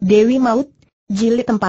Dewi Maut, jilid 40.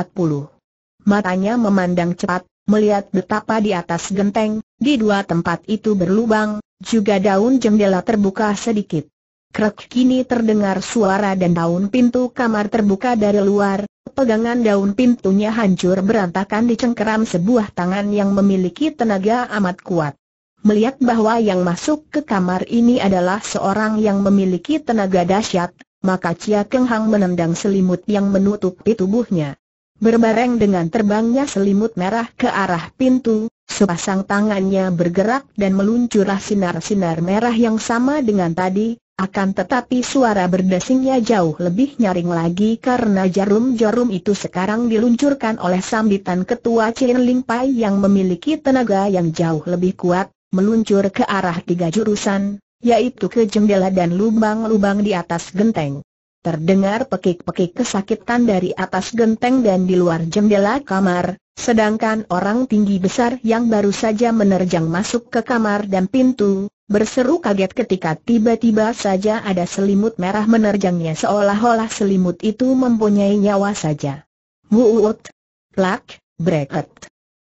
Matanya memandang cepat, melihat betapa di atas genteng, di dua tempat itu berlubang, juga daun jendela terbuka sedikit. Krek kini terdengar suara dan daun pintu kamar terbuka dari luar, pegangan daun pintunya hancur berantakan dicengkeram sebuah tangan yang memiliki tenaga amat kuat. Melihat bahwa yang masuk ke kamar ini adalah seorang yang memiliki tenaga dahsyat, maka Chia Keng Hang menendang selimut yang menutupi tubuhnya. Berbareng dengan terbangnya selimut merah ke arah pintu, sepasang tangannya bergerak dan meluncurlah sinar-sinar merah yang sama dengan tadi, akan tetapi suara berdesingnya jauh lebih nyaring lagi karena jarum-jarum itu sekarang diluncurkan oleh sambitan ketua Chin Ling Pai yang memiliki tenaga yang jauh lebih kuat, meluncur ke arah tiga jurusan, yaitu ke jendela dan lubang-lubang di atas genteng. Terdengar pekik-pekik kesakitan dari atas genteng dan di luar jendela kamar, sedangkan orang tinggi besar yang baru saja menerjang masuk ke kamar dan pintu, berseru kaget ketika tiba-tiba saja ada selimut merah menerjangnya seolah-olah selimut itu mempunyai nyawa saja. Muut, plak, breket.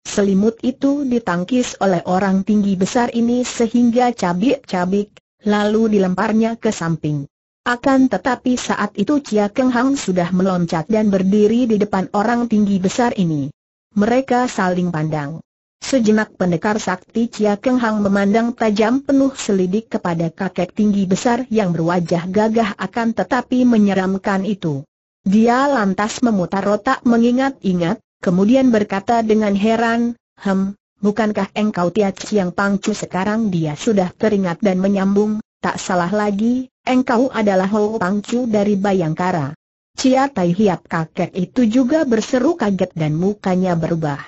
Selimut itu ditangkis oleh orang tinggi besar ini sehingga cabik-cabik, lalu dilemparnya ke samping. Akan tetapi saat itu Chia Keng Hang sudah meloncat dan berdiri di depan orang tinggi besar ini. Mereka saling pandang. Sejenak pendekar sakti Chia Keng Hang memandang tajam penuh selidik kepada kakek tinggi besar yang berwajah gagah akan tetapi menyeramkan itu. Dia lantas memutar otak mengingat-ingat, kemudian berkata dengan heran, Hem, Bukankah engkau Tia Chiang Pangcu sekarang dia sudah teringat dan menyambung, tak salah lagi, engkau adalah Ho Pangcu dari Bayangkara. Ciatai Tai Hiap kakek itu juga berseru kaget dan mukanya berubah.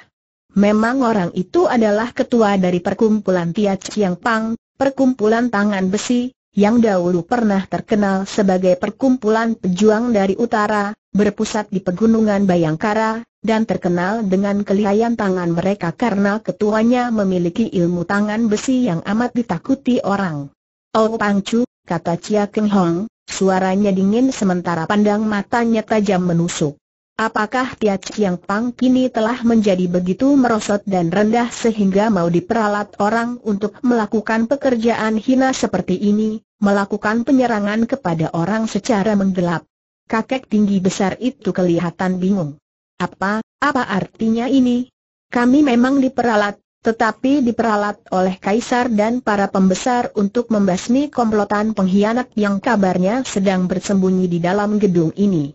Memang orang itu adalah ketua dari perkumpulan Tia Chiang Pang, perkumpulan tangan besi, yang dahulu pernah terkenal sebagai perkumpulan pejuang dari utara, berpusat di pegunungan Bayangkara, dan terkenal dengan kelihayan tangan mereka karena ketuanya memiliki ilmu tangan besi yang amat ditakuti orang. Oh pangcu, kata Chia Keng Hong, suaranya dingin sementara pandang matanya tajam menusuk. Apakah Tia Chiang Pang kini telah menjadi begitu merosot dan rendah sehingga mau diperalat orang untuk melakukan pekerjaan hina seperti ini, melakukan penyerangan kepada orang secara menggelap? Kakek tinggi besar itu kelihatan bingung. Apa, apa artinya ini? Kami memang diperalat, tetapi diperalat oleh kaisar dan para pembesar untuk membasmi komplotan pengkhianat yang kabarnya sedang bersembunyi di dalam gedung ini.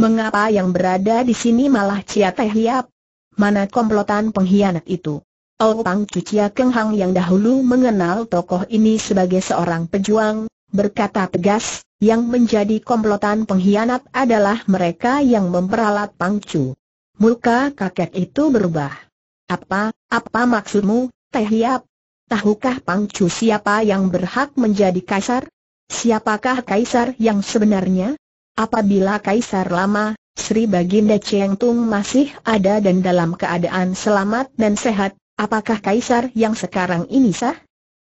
Mengapa yang berada di sini malah Cia Teh Liap? Mana komplotan pengkhianat itu? Oh Pang Cucia Kenghang yang dahulu mengenal tokoh ini sebagai seorang pejuang, berkata tegas, yang menjadi komplotan pengkhianat adalah mereka yang memperalat Pang Cu. Muka kakek itu berubah. Apa, apa maksudmu, Teh Hiap? Tahukah Pang Chu siapa yang berhak menjadi kaisar? Siapakah kaisar yang sebenarnya? Apabila kaisar lama, Sri Baginda Cheng Tung masih ada dan dalam keadaan selamat dan sehat, apakah kaisar yang sekarang ini sah?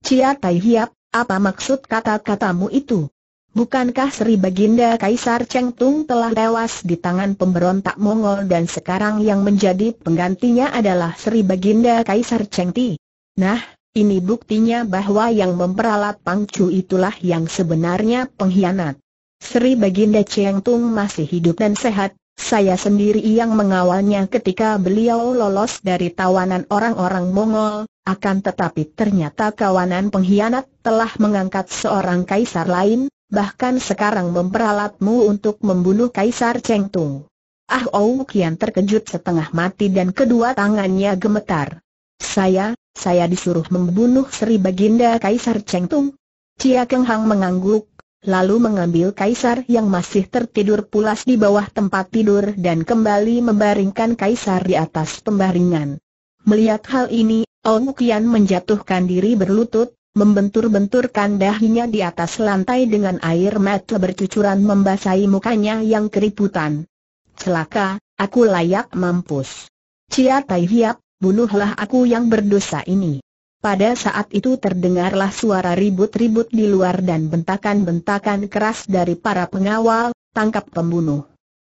Cia Tai Hiap, apa maksud kata-katamu itu? Bukankah Sri Baginda Kaisar Cheng Tung telah tewas di tangan pemberontak Mongol dan sekarang yang menjadi penggantinya adalah Sri Baginda Kaisar Cheng Ti? Nah, ini buktinya bahwa yang memperalat Pangcu itulah yang sebenarnya pengkhianat. Sri Baginda Cheng Tung masih hidup dan sehat, saya sendiri yang mengawalnya ketika beliau lolos dari tawanan orang-orang Mongol, akan tetapi ternyata kawanan pengkhianat telah mengangkat seorang kaisar lain, bahkan sekarang memperalatmu untuk membunuh Kaisar Cheng Tung. Ah Ou Kian terkejut setengah mati dan kedua tangannya gemetar. Saya, saya disuruh membunuh Sri Baginda Kaisar Cheng Tung. Cia Keng Hang mengangguk, lalu mengambil Kaisar yang masih tertidur pulas di bawah tempat tidur dan kembali membaringkan Kaisar di atas pembaringan. Melihat hal ini, Ou Kian menjatuhkan diri berlutut, membentur-benturkan dahinya di atas lantai dengan air mata bercucuran membasahi mukanya yang keriputan. Celaka, aku layak mampus. Cia Tai Hiap, bunuhlah aku yang berdosa ini. Pada saat itu terdengarlah suara ribut-ribut di luar dan bentakan-bentakan keras dari para pengawal, tangkap pembunuh.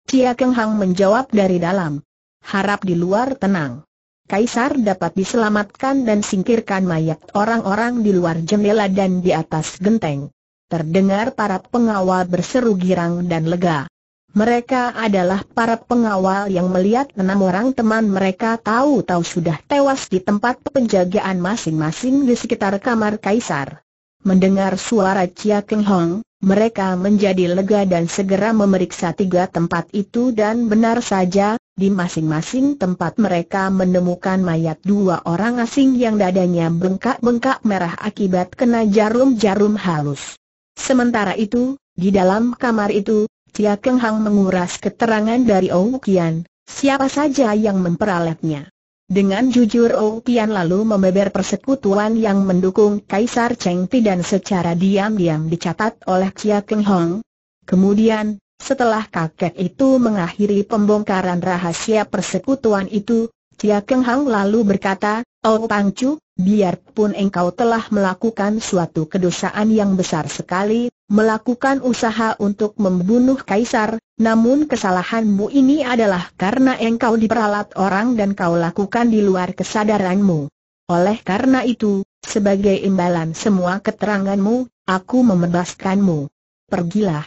Cia Keng Hang menjawab dari dalam. Harap di luar tenang. Kaisar dapat diselamatkan dan singkirkan mayat orang-orang di luar jendela dan di atas genteng. Terdengar para pengawal berseru girang dan lega. Mereka adalah para pengawal yang melihat enam orang teman mereka tahu-tahu sudah tewas di tempat penjagaan masing-masing di sekitar kamar kaisar. Mendengar suara Chia Keng Hong, mereka menjadi lega dan segera memeriksa tiga tempat itu dan benar saja, di masing-masing tempat mereka menemukan mayat dua orang asing yang dadanya bengkak-bengkak merah akibat kena jarum-jarum halus. Sementara itu, di dalam kamar itu, Cia Keng Hang menguras keterangan dari Ou Kian, siapa saja yang memperalatnya. Dengan jujur Ou Kian lalu membeber persekutuan yang mendukung Kaisar Cheng Pi dan secara diam-diam dicatat oleh Cia Keng Hong. Kemudian, setelah kakek itu mengakhiri pembongkaran rahasia persekutuan itu, Chia Keng Hang lalu berkata, Oh Pang Chu, biarpun engkau telah melakukan suatu kedosaan yang besar sekali, melakukan usaha untuk membunuh kaisar, namun kesalahanmu ini adalah karena engkau diperalat orang dan kau lakukan di luar kesadaranmu. Oleh karena itu, sebagai imbalan semua keteranganmu, aku membebaskanmu. Pergilah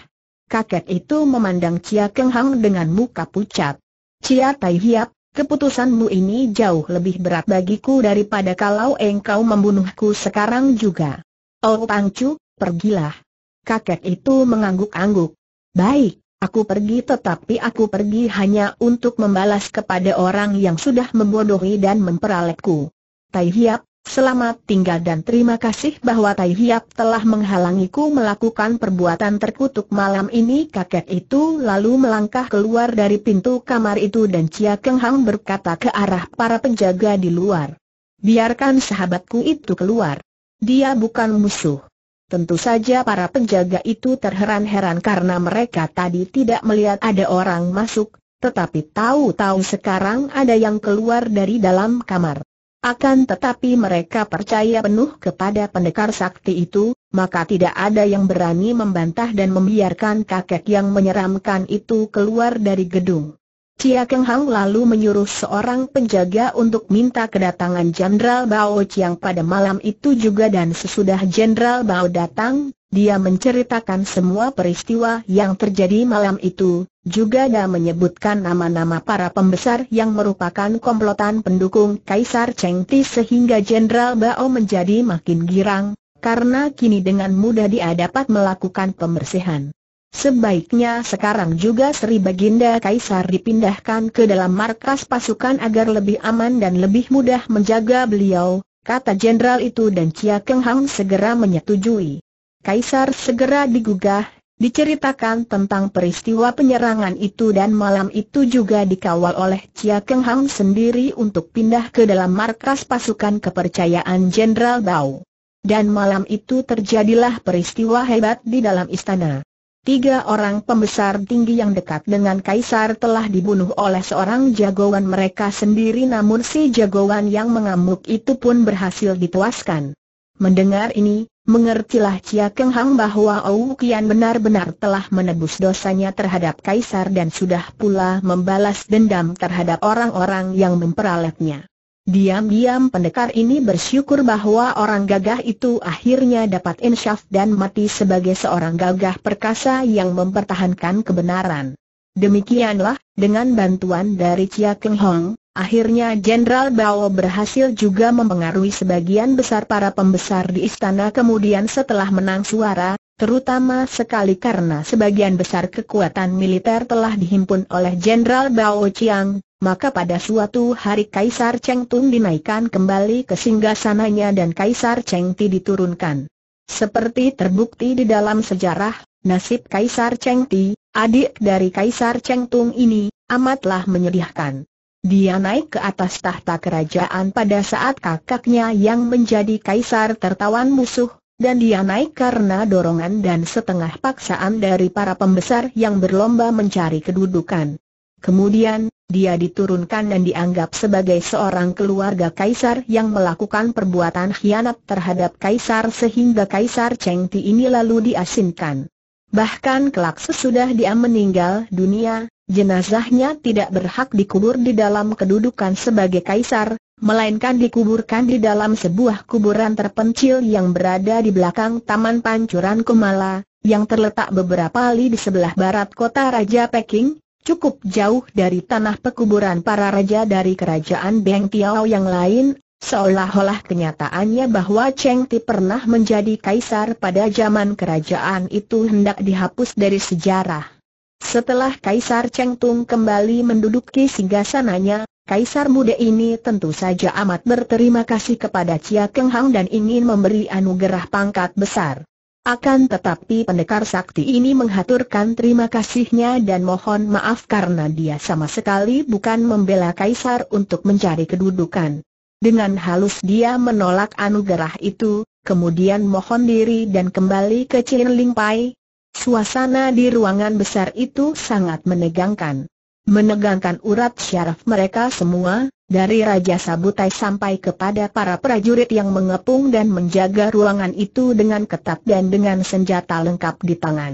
kakek itu memandang Cia Keng Hang dengan muka pucat. Cia Tai Hiap, keputusanmu ini jauh lebih berat bagiku daripada kalau engkau membunuhku sekarang juga. Oh Pangcu, pergilah. Kakek itu mengangguk-angguk. Baik, aku pergi tetapi aku pergi hanya untuk membalas kepada orang yang sudah membodohi dan memperalekku. Tai Hiap, Selamat tinggal dan terima kasih bahwa Tai Hiap telah menghalangiku melakukan perbuatan terkutuk malam ini kakek itu lalu melangkah keluar dari pintu kamar itu dan Chia Keng Hang berkata ke arah para penjaga di luar. Biarkan sahabatku itu keluar. Dia bukan musuh. Tentu saja para penjaga itu terheran-heran karena mereka tadi tidak melihat ada orang masuk, tetapi tahu-tahu sekarang ada yang keluar dari dalam kamar. Akan tetapi mereka percaya penuh kepada pendekar sakti itu, maka tidak ada yang berani membantah dan membiarkan kakek yang menyeramkan itu keluar dari gedung. Cia Keng Hang lalu menyuruh seorang penjaga untuk minta kedatangan Jenderal Bao Chiang pada malam itu juga dan sesudah Jenderal Bao datang, dia menceritakan semua peristiwa yang terjadi malam itu, juga dia menyebutkan nama-nama para pembesar yang merupakan komplotan pendukung Kaisar Cheng Ti sehingga Jenderal Bao menjadi makin girang, karena kini dengan mudah dia dapat melakukan pembersihan. Sebaiknya sekarang juga Sri Baginda Kaisar dipindahkan ke dalam markas pasukan agar lebih aman dan lebih mudah menjaga beliau, kata jenderal itu dan Chia Keng Hang segera menyetujui. Kaisar segera digugah, Diceritakan tentang peristiwa penyerangan itu dan malam itu juga dikawal oleh Chia Keng Hang sendiri untuk pindah ke dalam markas pasukan kepercayaan Jenderal Bao. Dan malam itu terjadilah peristiwa hebat di dalam istana. Tiga orang pembesar tinggi yang dekat dengan Kaisar telah dibunuh oleh seorang jagoan mereka sendiri namun si jagoan yang mengamuk itu pun berhasil dituaskan. Mendengar ini, Mengertilah Cia Keng Hang bahwa Ou Kian benar-benar telah menebus dosanya terhadap Kaisar dan sudah pula membalas dendam terhadap orang-orang yang memperalatnya. Diam-diam pendekar ini bersyukur bahwa orang gagah itu akhirnya dapat insyaf dan mati sebagai seorang gagah perkasa yang mempertahankan kebenaran. Demikianlah, dengan bantuan dari Cia Keng Hong, Akhirnya Jenderal Bao berhasil juga mempengaruhi sebagian besar para pembesar di istana kemudian setelah menang suara, terutama sekali karena sebagian besar kekuatan militer telah dihimpun oleh Jenderal Bao Chiang, maka pada suatu hari Kaisar Cheng Tung dinaikkan kembali ke singgasananya dan Kaisar Cheng Ti diturunkan. Seperti terbukti di dalam sejarah, nasib Kaisar Cheng Ti, adik dari Kaisar Cheng Tung ini, amatlah menyedihkan. Dia naik ke atas tahta kerajaan pada saat kakaknya yang menjadi kaisar tertawan musuh, dan dia naik karena dorongan dan setengah paksaan dari para pembesar yang berlomba mencari kedudukan. Kemudian, dia diturunkan dan dianggap sebagai seorang keluarga kaisar yang melakukan perbuatan khianat terhadap kaisar sehingga kaisar Cheng Ti ini lalu diasingkan. Bahkan kelak sesudah dia meninggal dunia, Jenazahnya tidak berhak dikubur di dalam kedudukan sebagai kaisar, melainkan dikuburkan di dalam sebuah kuburan terpencil yang berada di belakang Taman Pancuran Kumala, yang terletak beberapa li di sebelah barat kota Raja Peking, cukup jauh dari tanah pekuburan para raja dari kerajaan Beng Tiao yang lain, Seolah-olah kenyataannya bahwa Cheng Ti pernah menjadi kaisar pada zaman kerajaan itu hendak dihapus dari sejarah. Setelah Kaisar Chengtung kembali menduduki singgasananya, Kaisar muda ini tentu saja amat berterima kasih kepada Chia Keng Hang dan ingin memberi anugerah pangkat besar. Akan tetapi pendekar sakti ini menghaturkan terima kasihnya dan mohon maaf karena dia sama sekali bukan membela Kaisar untuk mencari kedudukan. Dengan halus dia menolak anugerah itu, kemudian mohon diri dan kembali ke Chin Ling Pai, Suasana di ruangan besar itu sangat menegangkan. Menegangkan urat syaraf mereka semua, dari Raja Sabutai sampai kepada para prajurit yang mengepung dan menjaga ruangan itu dengan ketat dan dengan senjata lengkap di tangan.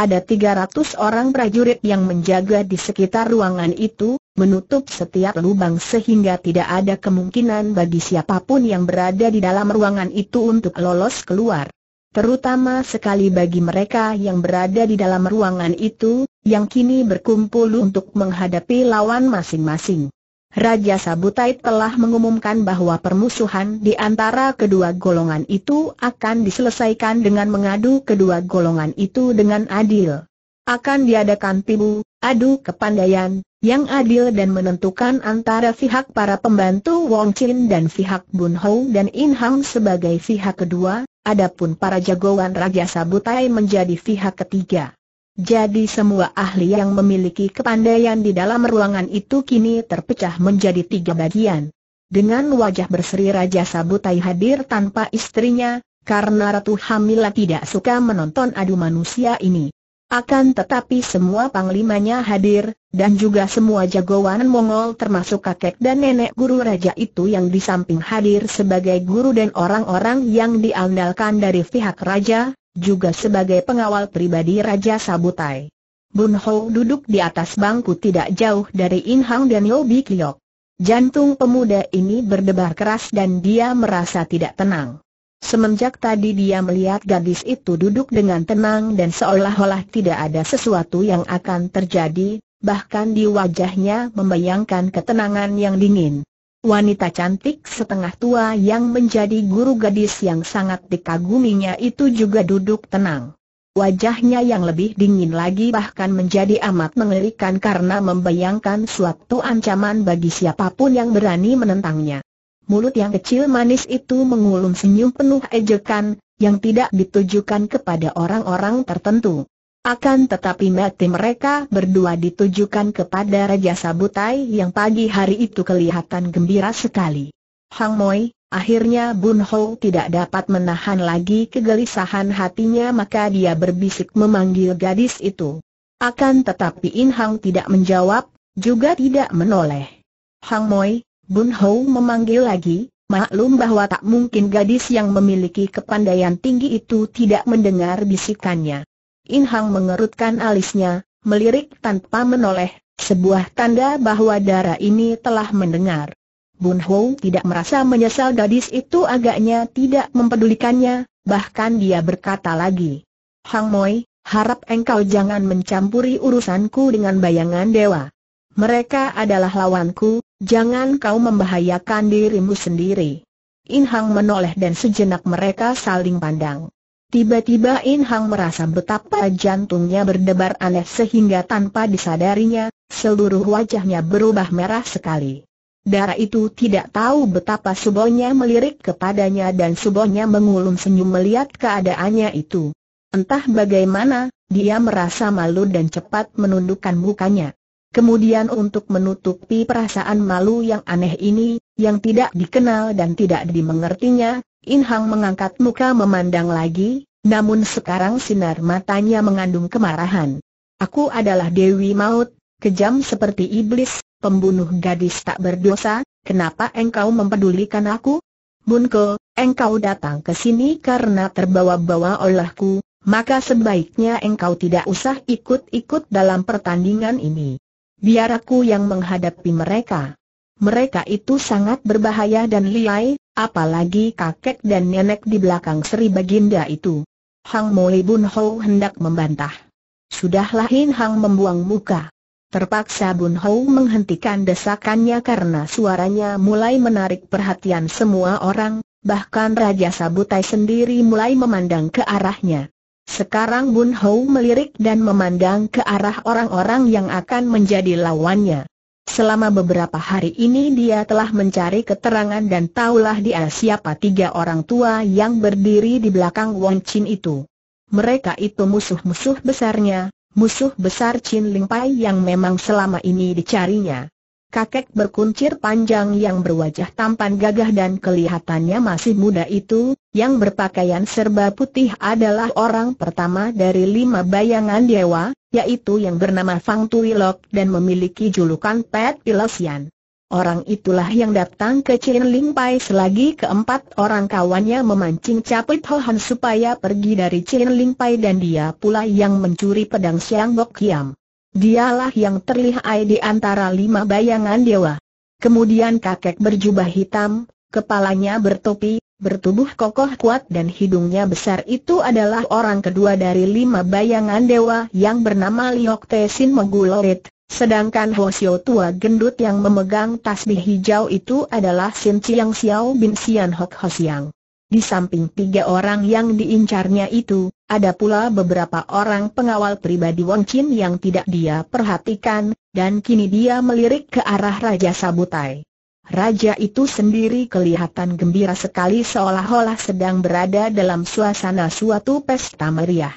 Ada 300 orang prajurit yang menjaga di sekitar ruangan itu, menutup setiap lubang sehingga tidak ada kemungkinan bagi siapapun yang berada di dalam ruangan itu untuk lolos keluar terutama sekali bagi mereka yang berada di dalam ruangan itu, yang kini berkumpul untuk menghadapi lawan masing-masing. Raja Sabutai telah mengumumkan bahwa permusuhan di antara kedua golongan itu akan diselesaikan dengan mengadu kedua golongan itu dengan adil. Akan diadakan pibu, adu kepandaian, yang adil dan menentukan antara pihak para pembantu Wong Chin dan pihak Bun Hou dan In Hang sebagai pihak kedua, adapun para jagoan Raja Sabutai menjadi pihak ketiga. Jadi semua ahli yang memiliki kepandaian di dalam ruangan itu kini terpecah menjadi tiga bagian. Dengan wajah berseri Raja Sabutai hadir tanpa istrinya, karena Ratu Hamila tidak suka menonton adu manusia ini. Akan tetapi semua panglimanya hadir, dan juga semua jagoan Mongol termasuk kakek dan nenek guru raja itu yang di samping hadir sebagai guru dan orang-orang yang diandalkan dari pihak raja, juga sebagai pengawal pribadi Raja Sabutai. Bun Ho duduk di atas bangku tidak jauh dari In Hang dan Yobi Kiyok. Jantung pemuda ini berdebar keras dan dia merasa tidak tenang. Semenjak tadi dia melihat gadis itu duduk dengan tenang dan seolah-olah tidak ada sesuatu yang akan terjadi, bahkan di wajahnya membayangkan ketenangan yang dingin. Wanita cantik setengah tua yang menjadi guru gadis yang sangat dikaguminya itu juga duduk tenang. Wajahnya yang lebih dingin lagi bahkan menjadi amat mengerikan karena membayangkan suatu ancaman bagi siapapun yang berani menentangnya. Mulut yang kecil manis itu mengulum senyum penuh ejekan, yang tidak ditujukan kepada orang-orang tertentu. Akan tetapi mati mereka berdua ditujukan kepada Raja Sabutai yang pagi hari itu kelihatan gembira sekali. Hang Moi, akhirnya Bun Ho tidak dapat menahan lagi kegelisahan hatinya maka dia berbisik memanggil gadis itu. Akan tetapi In Hang tidak menjawab, juga tidak menoleh. Hang Moi, Bun Hou memanggil lagi, maklum bahwa tak mungkin gadis yang memiliki kepandaian tinggi itu tidak mendengar bisikannya. In Hang mengerutkan alisnya, melirik tanpa menoleh, sebuah tanda bahwa darah ini telah mendengar. Bun Hou tidak merasa menyesal gadis itu agaknya tidak mempedulikannya, bahkan dia berkata lagi. Hang Moi, harap engkau jangan mencampuri urusanku dengan bayangan dewa mereka adalah lawanku, jangan kau membahayakan dirimu sendiri. In Hang menoleh dan sejenak mereka saling pandang. Tiba-tiba In Hang merasa betapa jantungnya berdebar aneh sehingga tanpa disadarinya, seluruh wajahnya berubah merah sekali. Darah itu tidak tahu betapa Subonya melirik kepadanya dan Subonya mengulum senyum melihat keadaannya itu. Entah bagaimana, dia merasa malu dan cepat menundukkan mukanya. Kemudian untuk menutupi perasaan malu yang aneh ini, yang tidak dikenal dan tidak dimengertinya, In Hang mengangkat muka memandang lagi, namun sekarang sinar matanya mengandung kemarahan. Aku adalah Dewi Maut, kejam seperti iblis, pembunuh gadis tak berdosa, kenapa engkau mempedulikan aku? Bunko, engkau datang ke sini karena terbawa-bawa olehku, maka sebaiknya engkau tidak usah ikut-ikut dalam pertandingan ini biar aku yang menghadapi mereka. Mereka itu sangat berbahaya dan liai, apalagi kakek dan nenek di belakang Sri Baginda itu. Hang Moli Bun Ho hendak membantah. Sudahlah Hin Hang membuang muka. Terpaksa Bun Ho menghentikan desakannya karena suaranya mulai menarik perhatian semua orang, bahkan Raja Sabutai sendiri mulai memandang ke arahnya. Sekarang Bun Hou melirik dan memandang ke arah orang-orang yang akan menjadi lawannya. Selama beberapa hari ini dia telah mencari keterangan dan tahulah dia siapa tiga orang tua yang berdiri di belakang Wong Chin itu. Mereka itu musuh-musuh besarnya, musuh besar Chin Ling Pai yang memang selama ini dicarinya kakek berkuncir panjang yang berwajah tampan gagah dan kelihatannya masih muda itu, yang berpakaian serba putih adalah orang pertama dari lima bayangan dewa, yaitu yang bernama Fang Tuilok dan memiliki julukan Pet Pilasian. Orang itulah yang datang ke Chin Ling Pai selagi keempat orang kawannya memancing Capit Han supaya pergi dari Chin Ling Pai dan dia pula yang mencuri pedang Siang Bok Kiam. Dialah yang terlihat di antara lima bayangan dewa. Kemudian kakek berjubah hitam, kepalanya bertopi, bertubuh kokoh kuat dan hidungnya besar itu adalah orang kedua dari lima bayangan dewa yang bernama Liok Tesin Megulorit, sedangkan Hosio tua gendut yang memegang tasbih hijau itu adalah Sin Chiang Xiao bin Sian Hok Hosiang. Di samping tiga orang yang diincarnya itu, ada pula beberapa orang pengawal pribadi Wong Chin yang tidak dia perhatikan, dan kini dia melirik ke arah Raja Sabutai. Raja itu sendiri kelihatan gembira sekali seolah-olah sedang berada dalam suasana suatu pesta meriah.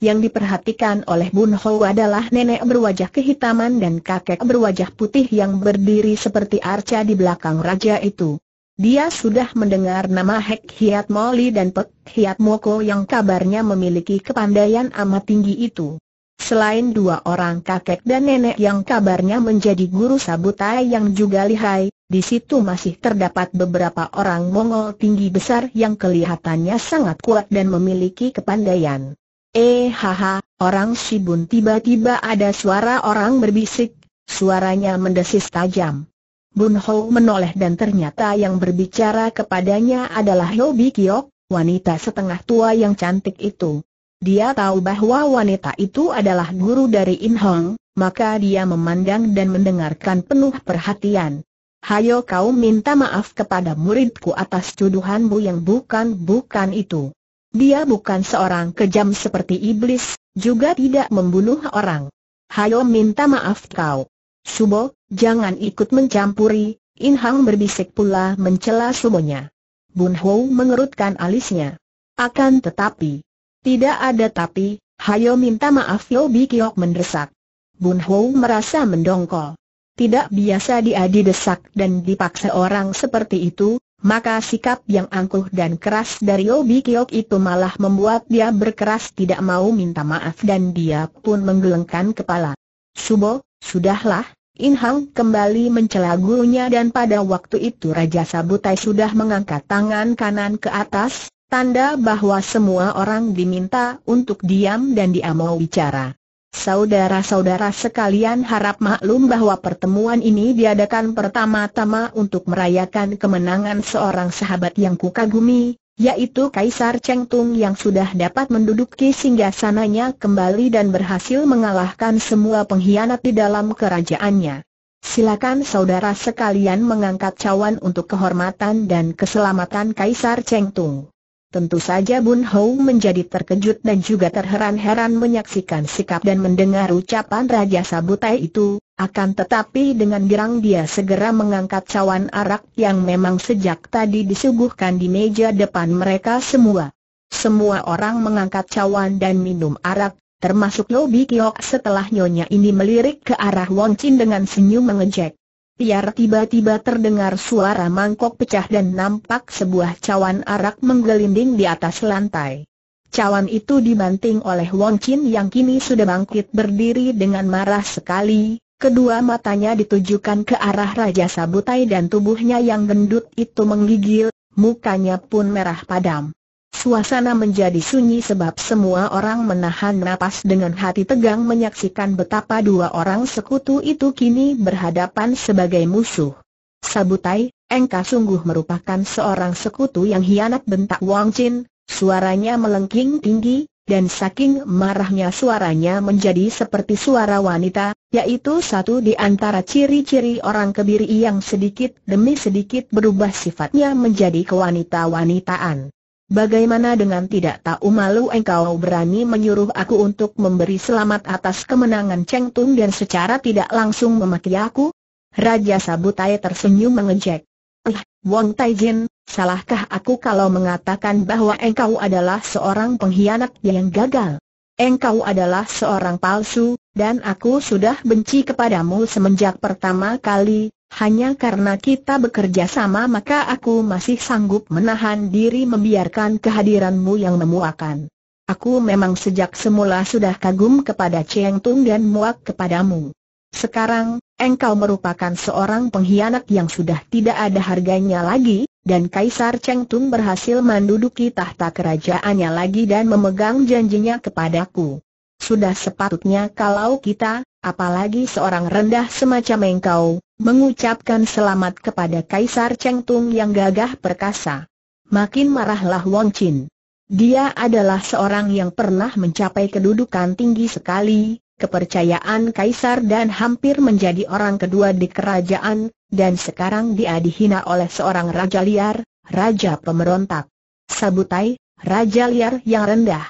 Yang diperhatikan oleh Bun Ho adalah nenek berwajah kehitaman dan kakek berwajah putih yang berdiri seperti arca di belakang raja itu. Dia sudah mendengar nama Hek Hiat Moli dan Pek Hiat Moko yang kabarnya memiliki kepandaian amat tinggi itu. Selain dua orang kakek dan nenek yang kabarnya menjadi guru sabutai yang juga lihai, di situ masih terdapat beberapa orang Mongol tinggi besar yang kelihatannya sangat kuat dan memiliki kepandaian. Eh haha, orang Sibun tiba-tiba ada suara orang berbisik, suaranya mendesis tajam. Bun Ho menoleh dan ternyata yang berbicara kepadanya adalah Hobi Kiok, wanita setengah tua yang cantik itu. Dia tahu bahwa wanita itu adalah guru dari In Hong, maka dia memandang dan mendengarkan penuh perhatian. Hayo kau minta maaf kepada muridku atas tuduhanmu yang bukan-bukan itu. Dia bukan seorang kejam seperti iblis, juga tidak membunuh orang. Hayo minta maaf kau. Subo, Jangan ikut mencampuri, In Hang berbisik pula mencela semuanya. Bun Ho mengerutkan alisnya. Akan tetapi. Tidak ada tapi, hayo minta maaf Yobi Kiok mendesak. Bun Ho merasa mendongkol. Tidak biasa dia didesak dan dipaksa orang seperti itu, maka sikap yang angkuh dan keras dari Yobi Kiok itu malah membuat dia berkeras tidak mau minta maaf dan dia pun menggelengkan kepala. Subo, sudahlah, In Hang kembali mencela gurunya dan pada waktu itu Raja Sabutai sudah mengangkat tangan kanan ke atas, tanda bahwa semua orang diminta untuk diam dan dia mau bicara. Saudara-saudara sekalian harap maklum bahwa pertemuan ini diadakan pertama-tama untuk merayakan kemenangan seorang sahabat yang kukagumi, yaitu Kaisar Cheng Tung yang sudah dapat menduduki singgasananya kembali dan berhasil mengalahkan semua pengkhianat di dalam kerajaannya. Silakan saudara sekalian mengangkat cawan untuk kehormatan dan keselamatan Kaisar Cheng Tung. Tentu saja Bun Hou menjadi terkejut dan juga terheran-heran menyaksikan sikap dan mendengar ucapan Raja Sabutai itu, akan tetapi dengan girang dia segera mengangkat cawan arak yang memang sejak tadi disuguhkan di meja depan mereka semua. Semua orang mengangkat cawan dan minum arak, termasuk Lobi Kiok setelah nyonya ini melirik ke arah Wong Chin dengan senyum mengejek. Biar tiba-tiba terdengar suara mangkok pecah dan nampak sebuah cawan arak menggelinding di atas lantai. Cawan itu dibanting oleh Wong Chin yang kini sudah bangkit berdiri dengan marah sekali, kedua matanya ditujukan ke arah Raja Sabutai dan tubuhnya yang gendut itu menggigil, mukanya pun merah padam. Suasana menjadi sunyi sebab semua orang menahan napas dengan hati tegang menyaksikan betapa dua orang sekutu itu kini berhadapan sebagai musuh. Sabutai, engkau sungguh merupakan seorang sekutu yang hianat bentak Wang Chin, suaranya melengking tinggi, dan saking marahnya suaranya menjadi seperti suara wanita, yaitu satu di antara ciri-ciri orang kebiri yang sedikit demi sedikit berubah sifatnya menjadi kewanita-wanitaan. Bagaimana dengan tidak tahu malu engkau berani menyuruh aku untuk memberi selamat atas kemenangan Cheng Tung dan secara tidak langsung memaki aku? Raja Sabutai tersenyum mengejek. Eh, ah, Wong Taijin, salahkah aku kalau mengatakan bahwa engkau adalah seorang pengkhianat yang gagal? Engkau adalah seorang palsu, dan aku sudah benci kepadamu semenjak pertama kali hanya karena kita bekerja sama maka aku masih sanggup menahan diri membiarkan kehadiranmu yang memuakan. Aku memang sejak semula sudah kagum kepada Cheng Tung dan muak kepadamu. Sekarang, engkau merupakan seorang pengkhianat yang sudah tidak ada harganya lagi, dan Kaisar Cheng Tung berhasil menduduki tahta kerajaannya lagi dan memegang janjinya kepadaku. Sudah sepatutnya kalau kita, apalagi seorang rendah semacam engkau, mengucapkan selamat kepada Kaisar Chengtung yang gagah perkasa. Makin marahlah Wong Chin. Dia adalah seorang yang pernah mencapai kedudukan tinggi sekali, kepercayaan Kaisar dan hampir menjadi orang kedua di kerajaan, dan sekarang dia dihina oleh seorang raja liar, raja pemberontak. Sabutai, raja liar yang rendah.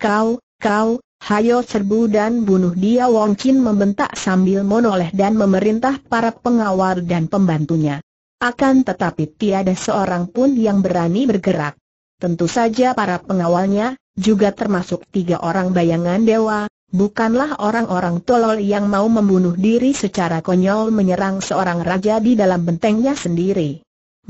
Kau, kau, Hayo serbu dan bunuh dia Wong Chin membentak sambil menoleh dan memerintah para pengawal dan pembantunya. Akan tetapi tiada seorang pun yang berani bergerak. Tentu saja para pengawalnya, juga termasuk tiga orang bayangan dewa, bukanlah orang-orang tolol yang mau membunuh diri secara konyol menyerang seorang raja di dalam bentengnya sendiri.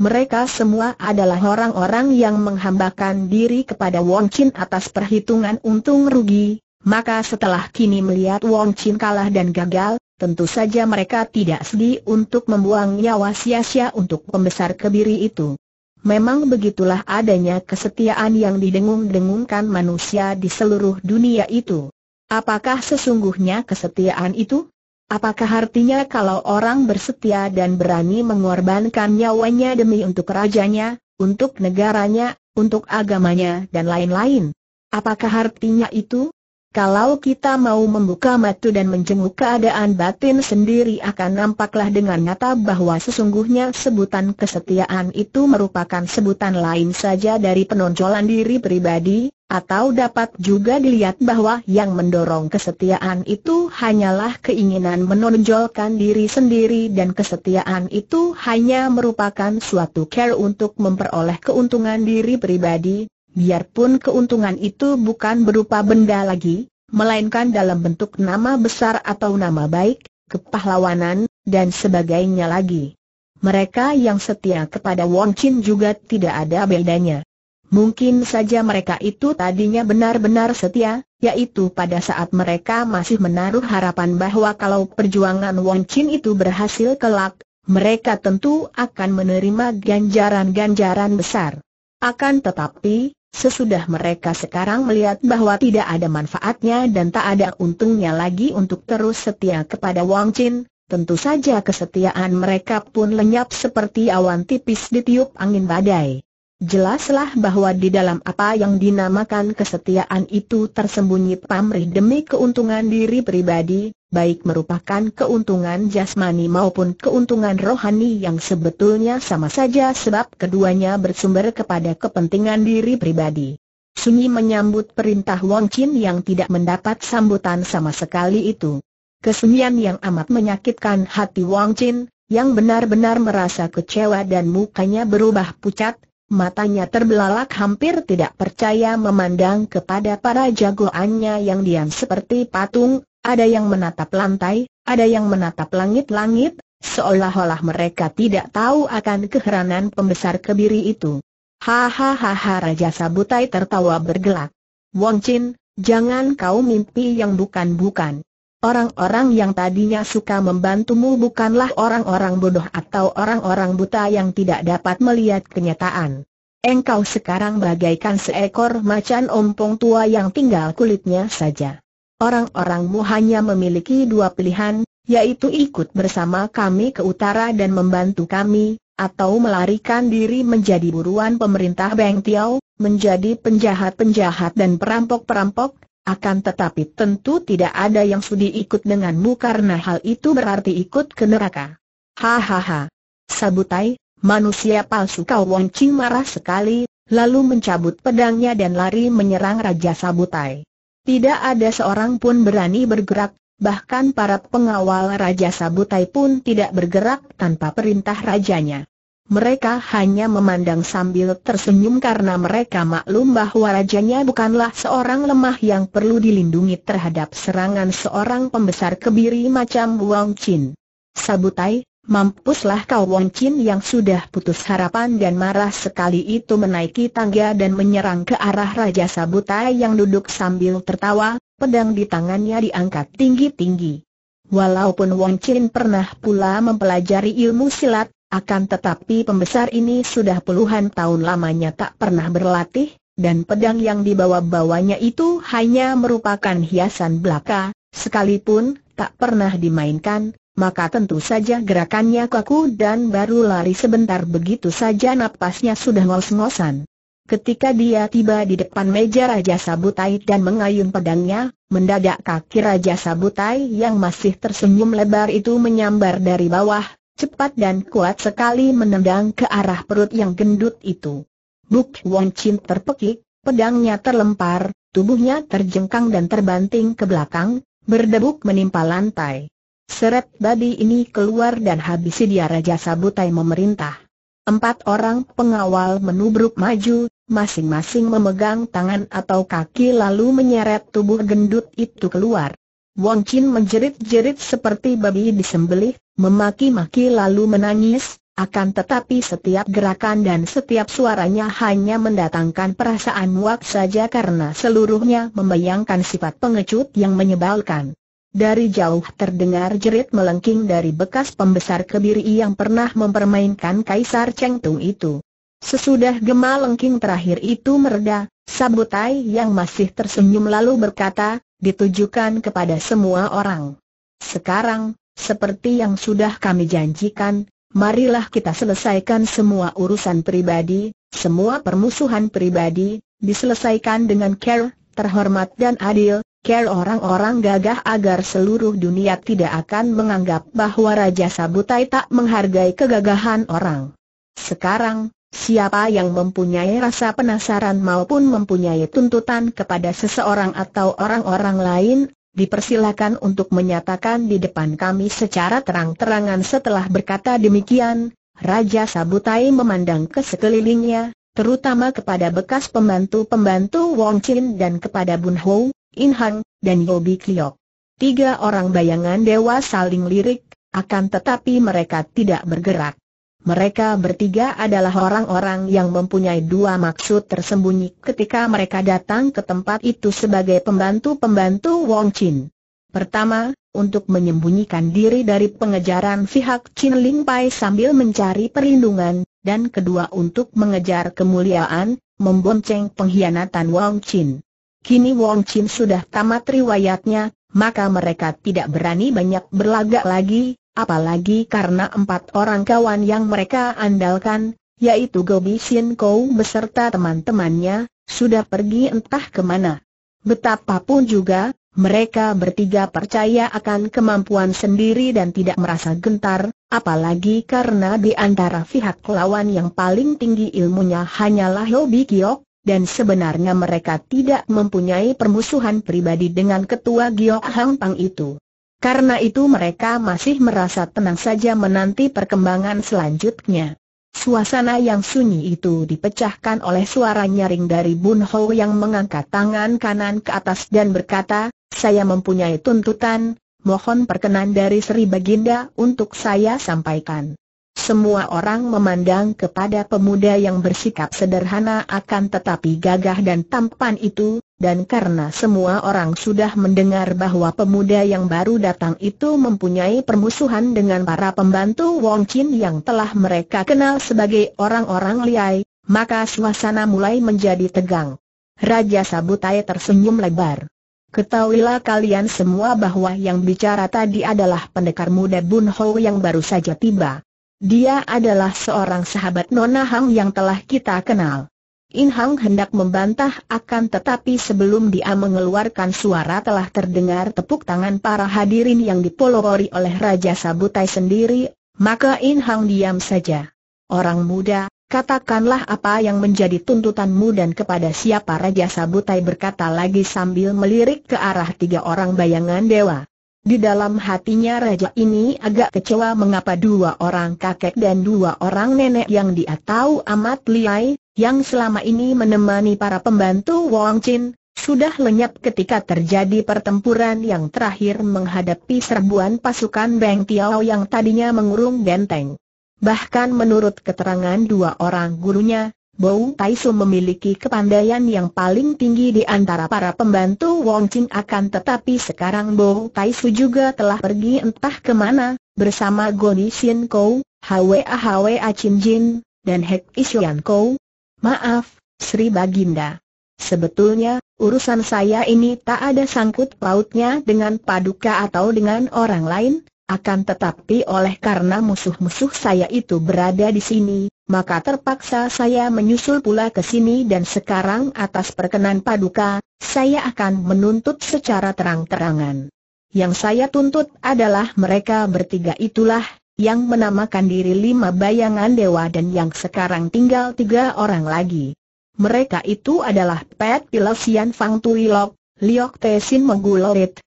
Mereka semua adalah orang-orang yang menghambakan diri kepada Wong Chin atas perhitungan untung rugi, maka setelah kini melihat Wong Chin kalah dan gagal, tentu saja mereka tidak sedih untuk membuang nyawa sia-sia untuk pembesar kebiri itu. Memang begitulah adanya kesetiaan yang didengung-dengungkan manusia di seluruh dunia itu. Apakah sesungguhnya kesetiaan itu? Apakah artinya kalau orang bersetia dan berani mengorbankan nyawanya demi untuk rajanya, untuk negaranya, untuk agamanya dan lain-lain? Apakah artinya itu? Kalau kita mau membuka mata dan menjenguk keadaan batin sendiri akan nampaklah dengan nyata bahwa sesungguhnya sebutan kesetiaan itu merupakan sebutan lain saja dari penonjolan diri pribadi, atau dapat juga dilihat bahwa yang mendorong kesetiaan itu hanyalah keinginan menonjolkan diri sendiri dan kesetiaan itu hanya merupakan suatu care untuk memperoleh keuntungan diri pribadi, biarpun keuntungan itu bukan berupa benda lagi, melainkan dalam bentuk nama besar atau nama baik, kepahlawanan, dan sebagainya lagi. Mereka yang setia kepada Wong Chin juga tidak ada bedanya. Mungkin saja mereka itu tadinya benar-benar setia, yaitu pada saat mereka masih menaruh harapan bahwa kalau perjuangan Wong Chin itu berhasil kelak, mereka tentu akan menerima ganjaran-ganjaran besar. Akan tetapi, Sesudah mereka sekarang melihat bahwa tidak ada manfaatnya dan tak ada untungnya lagi untuk terus setia kepada Wang Jin, tentu saja kesetiaan mereka pun lenyap seperti awan tipis ditiup angin badai. Jelaslah bahwa di dalam apa yang dinamakan kesetiaan itu tersembunyi pamrih demi keuntungan diri pribadi, baik merupakan keuntungan jasmani maupun keuntungan rohani yang sebetulnya sama saja sebab keduanya bersumber kepada kepentingan diri pribadi. Sunyi menyambut perintah Wang Chin yang tidak mendapat sambutan sama sekali itu. Kesunyian yang amat menyakitkan hati Wang Chin, yang benar-benar merasa kecewa dan mukanya berubah pucat, matanya terbelalak hampir tidak percaya memandang kepada para jagoannya yang diam seperti patung, ada yang menatap lantai, ada yang menatap langit-langit, seolah-olah mereka tidak tahu akan keheranan pembesar kebiri itu. Hahaha Raja Sabutai tertawa bergelak. Wong Chin, jangan kau mimpi yang bukan-bukan. Orang-orang yang tadinya suka membantumu bukanlah orang-orang bodoh atau orang-orang buta yang tidak dapat melihat kenyataan. Engkau sekarang bagaikan seekor macan ompong tua yang tinggal kulitnya saja. Orang-orangmu hanya memiliki dua pilihan, yaitu ikut bersama kami ke utara dan membantu kami, atau melarikan diri menjadi buruan pemerintah Beng Tiao, menjadi penjahat-penjahat dan perampok-perampok, akan tetapi tentu tidak ada yang sudi ikut denganmu karena hal itu berarti ikut ke neraka. Hahaha. Sabutai, manusia palsu kau Wong Ching marah sekali, lalu mencabut pedangnya dan lari menyerang Raja Sabutai. Tidak ada seorang pun berani bergerak, bahkan para pengawal Raja Sabutai pun tidak bergerak tanpa perintah rajanya. Mereka hanya memandang sambil tersenyum karena mereka maklum bahwa rajanya bukanlah seorang lemah yang perlu dilindungi terhadap serangan seorang pembesar kebiri macam Wang Chin. Sabutai, Mampuslah kau Wong Chin yang sudah putus harapan dan marah sekali itu menaiki tangga dan menyerang ke arah Raja Sabuta yang duduk sambil tertawa, pedang di tangannya diangkat tinggi-tinggi. Walaupun Wong Chin pernah pula mempelajari ilmu silat, akan tetapi pembesar ini sudah puluhan tahun lamanya tak pernah berlatih, dan pedang yang dibawa-bawanya itu hanya merupakan hiasan belaka, sekalipun tak pernah dimainkan, maka tentu saja gerakannya kaku dan baru lari sebentar begitu saja napasnya sudah ngos-ngosan. Ketika dia tiba di depan meja Raja Sabutai dan mengayun pedangnya, mendadak kaki Raja Sabutai yang masih tersenyum lebar itu menyambar dari bawah, cepat dan kuat sekali menendang ke arah perut yang gendut itu. Buk Won Chin terpekik, pedangnya terlempar, tubuhnya terjengkang dan terbanting ke belakang, berdebuk menimpa lantai. Seret babi ini keluar dan habisi dia Raja Sabutai memerintah. Empat orang pengawal menubruk maju, masing-masing memegang tangan atau kaki lalu menyeret tubuh gendut itu keluar. Wong Chin menjerit-jerit seperti babi disembelih, memaki-maki lalu menangis, akan tetapi setiap gerakan dan setiap suaranya hanya mendatangkan perasaan muak saja karena seluruhnya membayangkan sifat pengecut yang menyebalkan. Dari jauh terdengar jerit melengking dari bekas pembesar kebiri yang pernah mempermainkan Kaisar Chengtung itu. Sesudah gemalengking lengking terakhir itu mereda, Sabutai yang masih tersenyum lalu berkata, ditujukan kepada semua orang. Sekarang, seperti yang sudah kami janjikan, marilah kita selesaikan semua urusan pribadi, semua permusuhan pribadi, diselesaikan dengan care, terhormat dan adil, care orang-orang gagah agar seluruh dunia tidak akan menganggap bahwa Raja Sabutai tak menghargai kegagahan orang. Sekarang, siapa yang mempunyai rasa penasaran maupun mempunyai tuntutan kepada seseorang atau orang-orang lain, dipersilakan untuk menyatakan di depan kami secara terang-terangan setelah berkata demikian, Raja Sabutai memandang ke sekelilingnya, terutama kepada bekas pembantu-pembantu Wong Chin dan kepada Bun Hou. In Hang, dan Yobi Kliok. Tiga orang bayangan dewa saling lirik, akan tetapi mereka tidak bergerak. Mereka bertiga adalah orang-orang yang mempunyai dua maksud tersembunyi ketika mereka datang ke tempat itu sebagai pembantu-pembantu Wong Chin. Pertama, untuk menyembunyikan diri dari pengejaran pihak Chin Ling Pai sambil mencari perlindungan, dan kedua untuk mengejar kemuliaan, membonceng pengkhianatan Wang Chin. Kini Wong Chin sudah tamat riwayatnya, maka mereka tidak berani banyak berlagak lagi, apalagi karena empat orang kawan yang mereka andalkan, yaitu Gobi Sin Kou beserta teman-temannya, sudah pergi entah kemana. Betapapun juga, mereka bertiga percaya akan kemampuan sendiri dan tidak merasa gentar, apalagi karena di antara pihak lawan yang paling tinggi ilmunya hanyalah Hobi Kiok, dan sebenarnya mereka tidak mempunyai permusuhan pribadi dengan ketua Giok Hang Pang itu. Karena itu mereka masih merasa tenang saja menanti perkembangan selanjutnya. Suasana yang sunyi itu dipecahkan oleh suara nyaring dari Bun Ho yang mengangkat tangan kanan ke atas dan berkata, saya mempunyai tuntutan, mohon perkenan dari Sri Baginda untuk saya sampaikan. Semua orang memandang kepada pemuda yang bersikap sederhana akan tetapi gagah dan tampan itu, dan karena semua orang sudah mendengar bahwa pemuda yang baru datang itu mempunyai permusuhan dengan para pembantu Wong Chin yang telah mereka kenal sebagai orang-orang liai, maka suasana mulai menjadi tegang. Raja Sabutai tersenyum lebar. Ketahuilah kalian semua bahwa yang bicara tadi adalah pendekar muda Bun Ho yang baru saja tiba. Dia adalah seorang sahabat Nona Hang yang telah kita kenal. In Hang hendak membantah akan tetapi sebelum dia mengeluarkan suara telah terdengar tepuk tangan para hadirin yang dipolori oleh Raja Sabutai sendiri, maka In Hang diam saja. Orang muda, katakanlah apa yang menjadi tuntutanmu dan kepada siapa Raja Sabutai berkata lagi sambil melirik ke arah tiga orang bayangan dewa. Di dalam hatinya raja ini agak kecewa mengapa dua orang kakek dan dua orang nenek yang dia tahu amat liai, yang selama ini menemani para pembantu Wong Chin, sudah lenyap ketika terjadi pertempuran yang terakhir menghadapi serbuan pasukan Beng Tiao yang tadinya mengurung benteng. Bahkan menurut keterangan dua orang gurunya, Bau Taisu memiliki kepandaian yang paling tinggi di antara para pembantu Wong Ching akan tetapi sekarang Bau Taisu juga telah pergi entah kemana, bersama Goni Xin Kou, Hwa Hwa Chin Jin, dan Hek Isian Kou. Maaf, Sri Baginda. Sebetulnya, urusan saya ini tak ada sangkut pautnya dengan paduka atau dengan orang lain, akan tetapi oleh karena musuh-musuh saya itu berada di sini, maka terpaksa saya menyusul pula ke sini dan sekarang atas perkenan paduka, saya akan menuntut secara terang-terangan. Yang saya tuntut adalah mereka bertiga itulah, yang menamakan diri lima bayangan dewa dan yang sekarang tinggal tiga orang lagi. Mereka itu adalah Pet Pilosian Fang Tui Lok, Liok Te Sin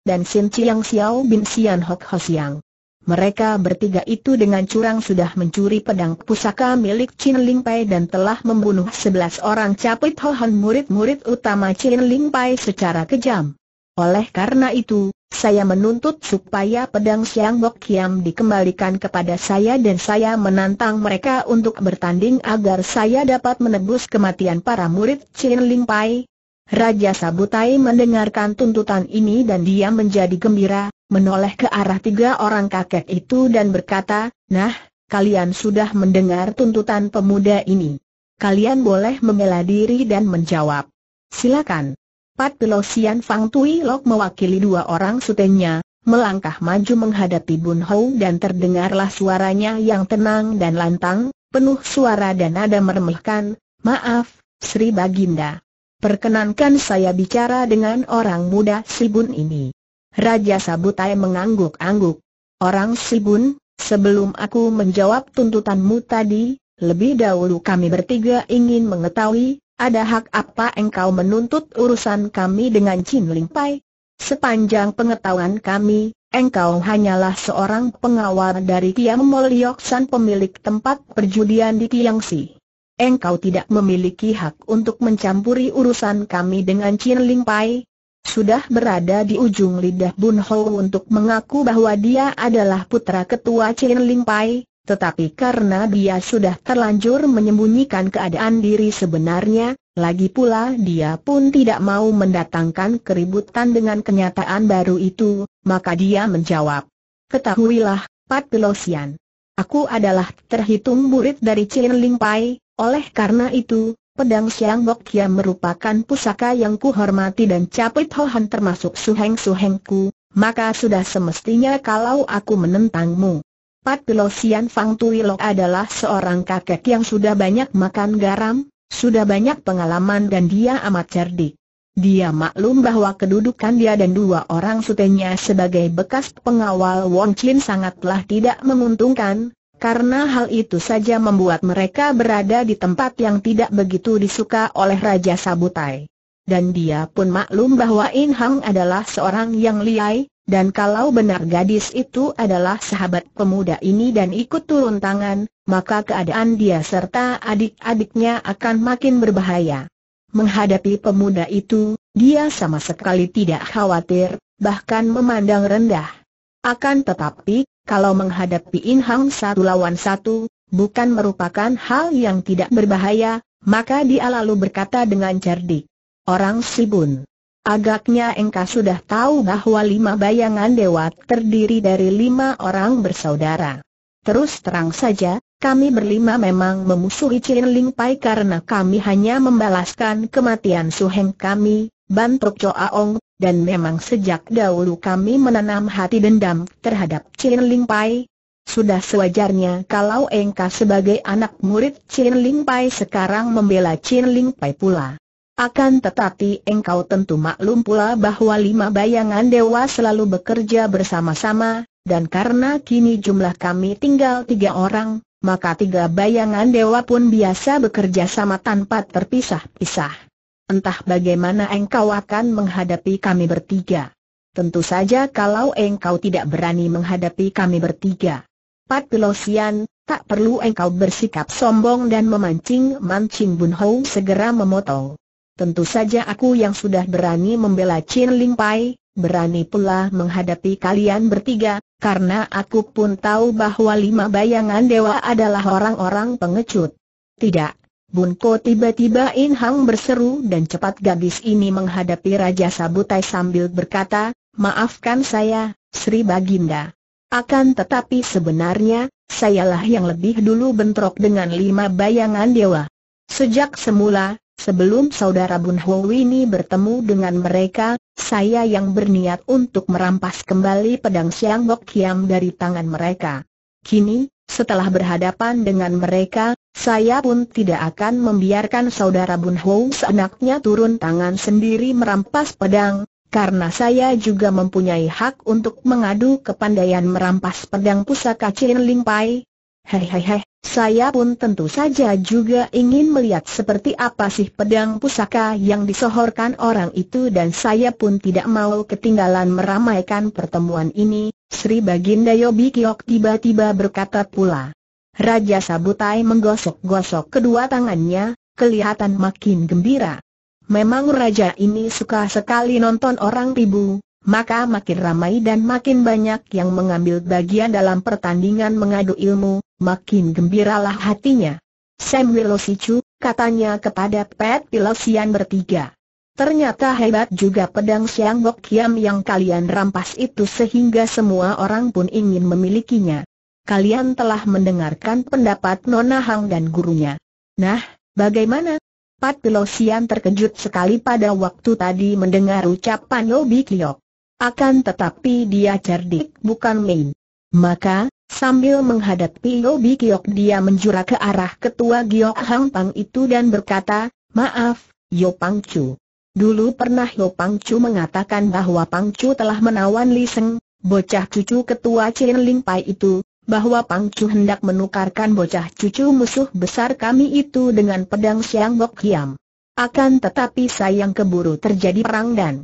dan Sin Chiang Xiao Bin Sian Hok Ho mereka bertiga itu dengan curang sudah mencuri pedang pusaka milik Chin Ling Pai dan telah membunuh 11 orang capit Hohan murid-murid utama Chin Ling Pai secara kejam. Oleh karena itu, saya menuntut supaya pedang Siang Bok Kiam dikembalikan kepada saya dan saya menantang mereka untuk bertanding agar saya dapat menebus kematian para murid Chin Ling Pai. Raja Sabutai mendengarkan tuntutan ini dan dia menjadi gembira, menoleh ke arah tiga orang kakek itu dan berkata, Nah, kalian sudah mendengar tuntutan pemuda ini. Kalian boleh membela diri dan menjawab. Silakan. Pat Fang Tui Lok mewakili dua orang sutenya, melangkah maju menghadapi Bun Hou dan terdengarlah suaranya yang tenang dan lantang, penuh suara dan nada meremehkan, Maaf, Sri Baginda. Perkenankan saya bicara dengan orang muda silbun ini. Raja Sabutai mengangguk-angguk. Orang Sibun, sebelum aku menjawab tuntutanmu tadi, lebih dahulu kami bertiga ingin mengetahui, ada hak apa engkau menuntut urusan kami dengan Chin Ling Pai? Sepanjang pengetahuan kami, engkau hanyalah seorang pengawal dari Tiam Molioksan pemilik tempat perjudian di Si. Engkau tidak memiliki hak untuk mencampuri urusan kami dengan Chin Ling Pai, sudah berada di ujung lidah Bun Ho untuk mengaku bahwa dia adalah putra ketua Chen Ling Pai, tetapi karena dia sudah terlanjur menyembunyikan keadaan diri sebenarnya, lagi pula dia pun tidak mau mendatangkan keributan dengan kenyataan baru itu, maka dia menjawab, Ketahuilah, Pat Pilosian. Aku adalah terhitung murid dari Chen Ling Pai, oleh karena itu, Pedang Siang Bok Kiam merupakan pusaka yang kuhormati dan Capit Hohan termasuk suheng-suhengku, maka sudah semestinya kalau aku menentangmu. Pat Pilo Sian Fang Tui Lok adalah seorang kakek yang sudah banyak makan garam, sudah banyak pengalaman dan dia amat cerdik. Dia maklum bahwa kedudukan dia dan dua orang sutenya sebagai bekas pengawal Wong Chin sangatlah tidak menguntungkan, karena hal itu saja membuat mereka berada di tempat yang tidak begitu disuka oleh Raja Sabutai. Dan dia pun maklum bahwa In Hang adalah seorang yang liai, dan kalau benar gadis itu adalah sahabat pemuda ini dan ikut turun tangan, maka keadaan dia serta adik-adiknya akan makin berbahaya. Menghadapi pemuda itu, dia sama sekali tidak khawatir, bahkan memandang rendah. Akan tetapi, kalau menghadapi In Hang satu lawan satu, bukan merupakan hal yang tidak berbahaya, maka dia lalu berkata dengan cerdik. Orang Sibun. Agaknya engkau sudah tahu bahwa lima bayangan dewa terdiri dari lima orang bersaudara. Terus terang saja, kami berlima memang memusuhi Chin Ling Pai karena kami hanya membalaskan kematian suheng kami, Bantok Cho Aong, dan memang sejak dahulu kami menanam hati dendam terhadap Chin Ling Pai. Sudah sewajarnya kalau engkau sebagai anak murid Chin Ling Pai sekarang membela Chin Ling Pai pula. Akan tetapi engkau tentu maklum pula bahwa lima bayangan dewa selalu bekerja bersama-sama, dan karena kini jumlah kami tinggal tiga orang, maka tiga bayangan dewa pun biasa bekerja sama tanpa terpisah-pisah entah bagaimana engkau akan menghadapi kami bertiga. Tentu saja kalau engkau tidak berani menghadapi kami bertiga. Pat Pilosian, tak perlu engkau bersikap sombong dan memancing-mancing Bun Hou segera memotong. Tentu saja aku yang sudah berani membela Chin Ling Pai, berani pula menghadapi kalian bertiga, karena aku pun tahu bahwa lima bayangan dewa adalah orang-orang pengecut. Tidak, Bunko tiba-tiba In Hang berseru dan cepat gadis ini menghadapi Raja Sabutai sambil berkata, Maafkan saya, Sri Baginda. Akan tetapi sebenarnya, sayalah yang lebih dulu bentrok dengan lima bayangan dewa. Sejak semula, sebelum saudara Bun Ho ini bertemu dengan mereka, saya yang berniat untuk merampas kembali pedang Siang Bok Kiam dari tangan mereka. Kini, setelah berhadapan dengan mereka, saya pun tidak akan membiarkan saudara Bun Hou seenaknya turun tangan sendiri merampas pedang, karena saya juga mempunyai hak untuk mengadu kepandaian merampas pedang pusaka Chin Ling Pai. Hehehe, saya pun tentu saja juga ingin melihat seperti apa sih pedang pusaka yang disohorkan orang itu dan saya pun tidak mau ketinggalan meramaikan pertemuan ini, Sri Baginda Yobi Kiok tiba-tiba berkata pula. Raja Sabutai menggosok-gosok kedua tangannya, kelihatan makin gembira. Memang raja ini suka sekali nonton orang ribu, maka makin ramai dan makin banyak yang mengambil bagian dalam pertandingan mengadu ilmu, makin gembiralah hatinya. Sam Wilosichu, katanya kepada Pet Pilosian bertiga. Ternyata hebat juga pedang Siang Bok Kiam yang kalian rampas itu sehingga semua orang pun ingin memilikinya. Kalian telah mendengarkan pendapat Nona Hang dan gurunya. Nah, bagaimana? Pat Pilosian terkejut sekali pada waktu tadi mendengar ucapan Yobi Kiok. Akan tetapi dia cerdik bukan main. Maka, sambil menghadapi Yobi Kiok dia menjurah ke arah ketua Giok Hang Pang itu dan berkata, Maaf, Yo Chu. Dulu pernah Lo Pangcu mengatakan bahwa Pangcu telah menawan Li Seng, bocah cucu ketua Chin Ling Pai itu, bahwa Pangcu hendak menukarkan bocah cucu musuh besar kami itu dengan pedang Siang Bok Hiam. Akan tetapi sayang keburu terjadi perang dan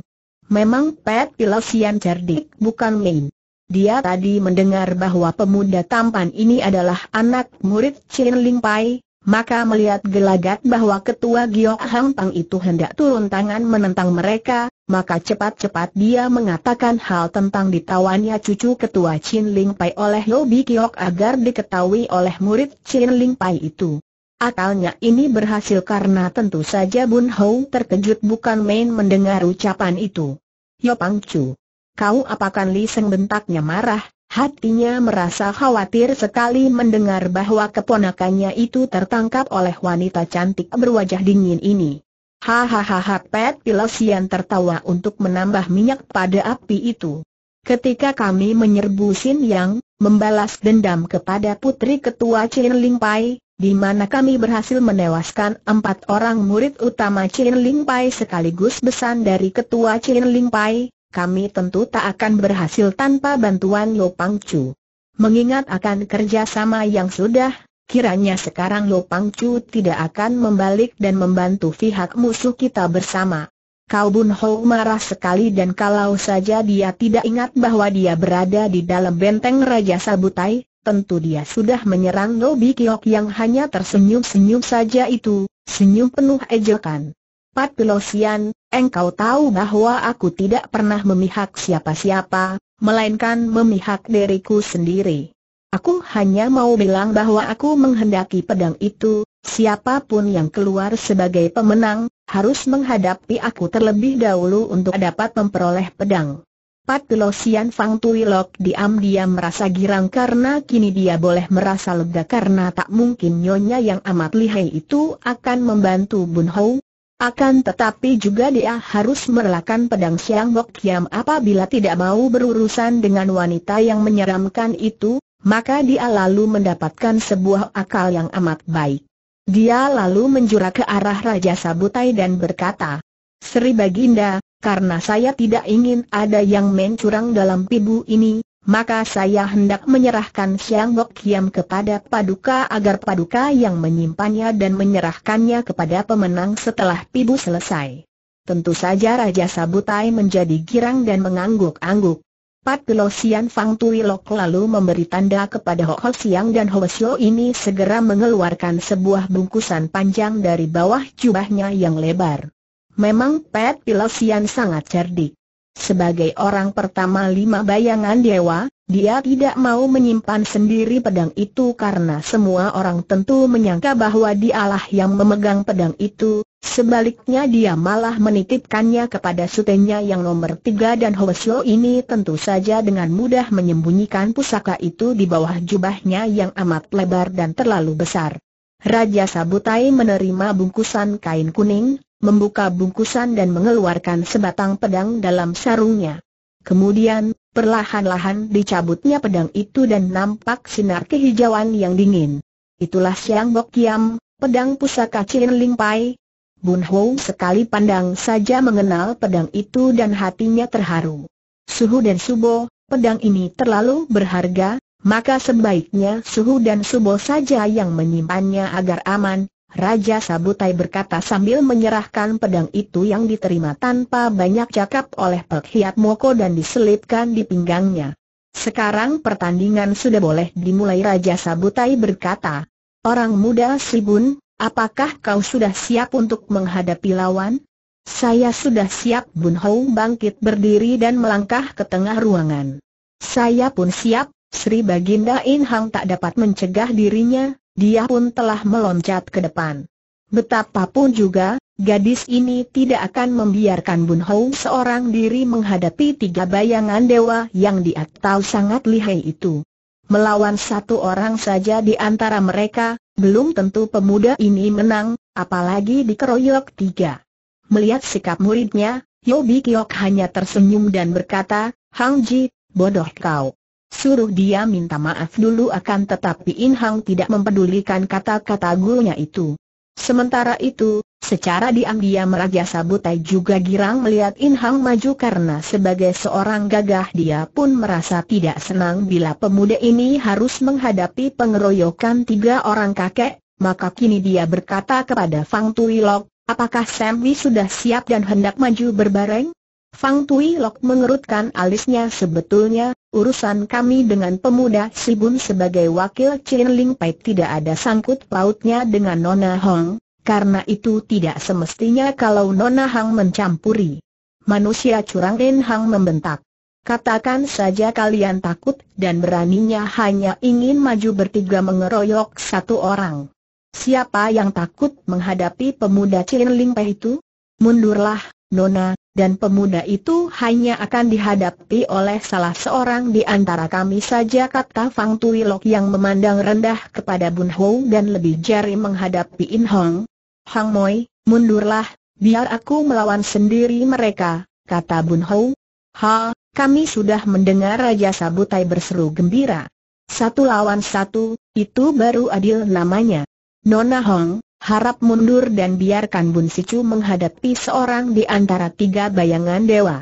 memang Pet Pilosian cerdik bukan main. Dia tadi mendengar bahwa pemuda tampan ini adalah anak murid Chin Ling Pai, maka melihat gelagat bahwa ketua Giok Hang Tang itu hendak turun tangan menentang mereka, maka cepat-cepat dia mengatakan hal tentang ditawannya cucu ketua Chin Ling Pai oleh Lobi Giok agar diketahui oleh murid Chin Ling Pai itu. Akalnya ini berhasil karena tentu saja Bun Hou terkejut bukan main mendengar ucapan itu. Yo Pang Chu, kau apakan Li Seng bentaknya marah, Hatinya merasa khawatir sekali mendengar bahwa keponakannya itu tertangkap oleh wanita cantik berwajah dingin ini. Hahaha Pet Pilosian tertawa untuk menambah minyak pada api itu. Ketika kami menyerbu Sin Yang, membalas dendam kepada putri ketua Chin Ling Pai, di mana kami berhasil menewaskan empat orang murid utama Chin Ling Pai sekaligus besan dari ketua Chin Ling Pai, kami tentu tak akan berhasil tanpa bantuan Lopang Chu. Mengingat akan kerjasama yang sudah, kiranya sekarang Lopang Chu tidak akan membalik dan membantu pihak musuh kita bersama. Kau Bun Ho marah sekali dan kalau saja dia tidak ingat bahwa dia berada di dalam benteng Raja Sabutai, tentu dia sudah menyerang Bi Kiok yang hanya tersenyum-senyum saja itu, senyum penuh ejekan. Pat Pilosian, Engkau tahu bahwa aku tidak pernah memihak siapa-siapa, melainkan memihak diriku sendiri. Aku hanya mau bilang bahwa aku menghendaki pedang itu, siapapun yang keluar sebagai pemenang, harus menghadapi aku terlebih dahulu untuk dapat memperoleh pedang. Pat Pilosian Fang Tuilok diam-diam merasa girang karena kini dia boleh merasa lega karena tak mungkin nyonya yang amat lihai itu akan membantu Bun Hou, akan tetapi juga dia harus merelakan pedang Siang Bok Kiam apabila tidak mau berurusan dengan wanita yang menyeramkan itu, maka dia lalu mendapatkan sebuah akal yang amat baik. Dia lalu menjura ke arah Raja Sabutai dan berkata, Sri Baginda, karena saya tidak ingin ada yang mencurang dalam pibu ini, maka saya hendak menyerahkan Siang Gok Kiam kepada Paduka agar Paduka yang menyimpannya dan menyerahkannya kepada pemenang setelah pibu selesai. Tentu saja Raja Sabutai menjadi girang dan mengangguk-angguk. Pat Sian Fang Tui Lok lalu memberi tanda kepada Ho, Ho Siang dan Ho Sio ini segera mengeluarkan sebuah bungkusan panjang dari bawah jubahnya yang lebar. Memang Pat Sian sangat cerdik. Sebagai orang pertama lima bayangan dewa, dia tidak mau menyimpan sendiri pedang itu karena semua orang tentu menyangka bahwa dialah yang memegang pedang itu, sebaliknya dia malah menitipkannya kepada sutenya yang nomor tiga dan Hoesyo ini tentu saja dengan mudah menyembunyikan pusaka itu di bawah jubahnya yang amat lebar dan terlalu besar. Raja Sabutai menerima bungkusan kain kuning, membuka bungkusan dan mengeluarkan sebatang pedang dalam sarungnya. Kemudian, perlahan-lahan dicabutnya pedang itu dan nampak sinar kehijauan yang dingin. Itulah Siang Bok Kiam, pedang pusaka Chin Ling Pai. Bun Hou sekali pandang saja mengenal pedang itu dan hatinya terharu. Suhu dan Subo, pedang ini terlalu berharga, maka sebaiknya Suhu dan Subo saja yang menyimpannya agar aman, Raja Sabutai berkata sambil menyerahkan pedang itu yang diterima tanpa banyak cakap oleh Pek Hiat Moko dan diselipkan di pinggangnya. Sekarang pertandingan sudah boleh dimulai Raja Sabutai berkata. Orang muda Sibun, apakah kau sudah siap untuk menghadapi lawan? Saya sudah siap Bun Hou bangkit berdiri dan melangkah ke tengah ruangan. Saya pun siap, Sri Baginda In Hang tak dapat mencegah dirinya, dia pun telah meloncat ke depan. Betapapun juga, gadis ini tidak akan membiarkan Bun Hou seorang diri menghadapi tiga bayangan dewa yang dia tahu sangat lihai itu. Melawan satu orang saja di antara mereka, belum tentu pemuda ini menang, apalagi dikeroyok tiga. Melihat sikap muridnya, Yobi Kiok hanya tersenyum dan berkata, Hang Ji, bodoh kau. Suruh dia minta maaf dulu akan tetapi In Hang tidak mempedulikan kata-kata gurunya itu. Sementara itu, secara diam-diam Raja Sabutai juga girang melihat In Hang maju karena sebagai seorang gagah dia pun merasa tidak senang bila pemuda ini harus menghadapi pengeroyokan tiga orang kakek, maka kini dia berkata kepada Fang Tuilok, apakah Samwi sudah siap dan hendak maju berbareng? Fang Tui Lok mengerutkan alisnya sebetulnya, urusan kami dengan pemuda Sibun sebagai wakil Chin Ling Pai tidak ada sangkut pautnya dengan Nona Hong, karena itu tidak semestinya kalau Nona Hong mencampuri. Manusia curang Ren Hong membentak. Katakan saja kalian takut dan beraninya hanya ingin maju bertiga mengeroyok satu orang. Siapa yang takut menghadapi pemuda Chin Ling Pai itu? Mundurlah, Nona, dan pemuda itu hanya akan dihadapi oleh salah seorang di antara kami saja kata Fang Tuilok yang memandang rendah kepada Bun Ho dan lebih jari menghadapi In Hong. Hang Moi, mundurlah, biar aku melawan sendiri mereka, kata Bun Ho. Ha, kami sudah mendengar Raja Sabutai berseru gembira. Satu lawan satu, itu baru adil namanya. Nona Hong, harap mundur dan biarkan Bun Sicu menghadapi seorang di antara tiga bayangan dewa.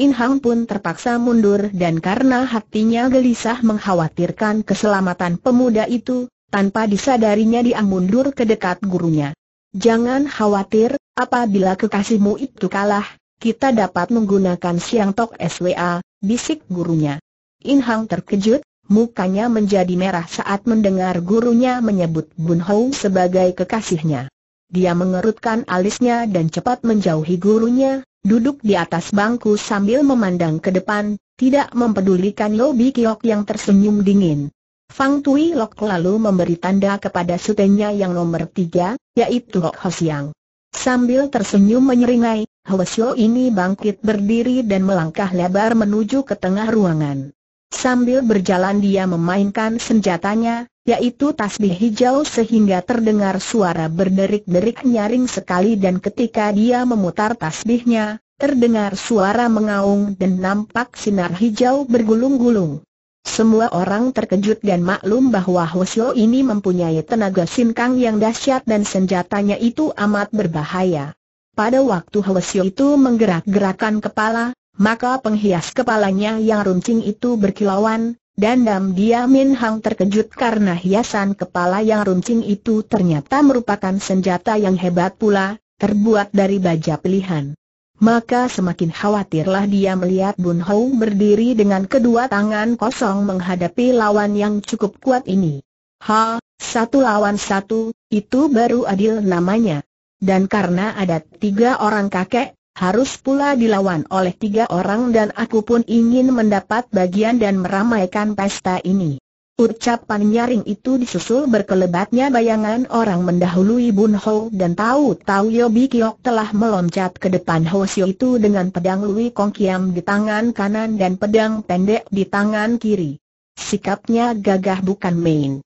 In Hang pun terpaksa mundur dan karena hatinya gelisah mengkhawatirkan keselamatan pemuda itu, tanpa disadarinya dia mundur ke dekat gurunya. Jangan khawatir, apabila kekasihmu itu kalah, kita dapat menggunakan siang tok SWA, bisik gurunya. In Hang terkejut, mukanya menjadi merah saat mendengar gurunya menyebut Bun Hou sebagai kekasihnya. Dia mengerutkan alisnya dan cepat menjauhi gurunya, duduk di atas bangku sambil memandang ke depan, tidak mempedulikan Lobi Kiok yang tersenyum dingin. Fang Tui Lok lalu memberi tanda kepada sutenya yang nomor tiga, yaitu Lok Ho Siang. Sambil tersenyum menyeringai, Siang ini bangkit berdiri dan melangkah lebar menuju ke tengah ruangan. Sambil berjalan dia memainkan senjatanya, yaitu tasbih hijau sehingga terdengar suara berderik-derik nyaring sekali dan ketika dia memutar tasbihnya, terdengar suara mengaung dan nampak sinar hijau bergulung-gulung. Semua orang terkejut dan maklum bahwa Hosio ini mempunyai tenaga sinkang yang dahsyat dan senjatanya itu amat berbahaya. Pada waktu Hwasyo itu menggerak-gerakan kepala, maka penghias kepalanya yang runcing itu berkilauan, dan dia Min Hang terkejut karena hiasan kepala yang runcing itu ternyata merupakan senjata yang hebat pula, terbuat dari baja pilihan. Maka semakin khawatirlah dia melihat Bun Hou berdiri dengan kedua tangan kosong menghadapi lawan yang cukup kuat ini. Ha, satu lawan satu, itu baru adil namanya. Dan karena ada tiga orang kakek, harus pula dilawan oleh tiga orang dan aku pun ingin mendapat bagian dan meramaikan pesta ini. Ucapan nyaring itu disusul berkelebatnya bayangan orang mendahului Bun Ho dan tahu-tahu Yobi Kiok telah meloncat ke depan Ho Sio itu dengan pedang Lui Kong Kiam di tangan kanan dan pedang pendek di tangan kiri. Sikapnya gagah bukan main.